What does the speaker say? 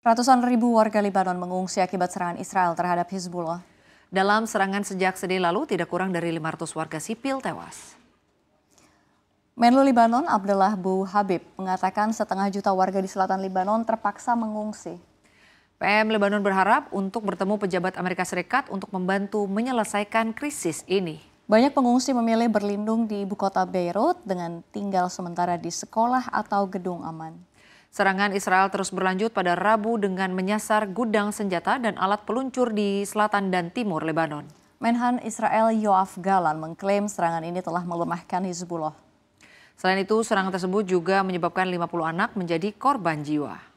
Ratusan ribu warga Lebanon mengungsi akibat serangan Israel terhadap Hizbullah. Dalam serangan sejak Senin lalu, tidak kurang dari 500 warga sipil tewas. Menlu Lebanon Abdullah Bu Habib mengatakan setengah juta warga di selatan Lebanon terpaksa mengungsi. PM Lebanon berharap untuk bertemu pejabat Amerika Serikat untuk membantu menyelesaikan krisis ini. Banyak pengungsi memilih berlindung di ibu kota Beirut dengan tinggal sementara di sekolah atau gedung aman. Serangan Israel terus berlanjut pada Rabu dengan menyasar gudang senjata dan alat peluncur di selatan dan timur Lebanon. Menhan Israel Yoav Galan mengklaim serangan ini telah melemahkan Hizbullah. Selain itu, serangan tersebut juga menyebabkan 50 anak menjadi korban jiwa.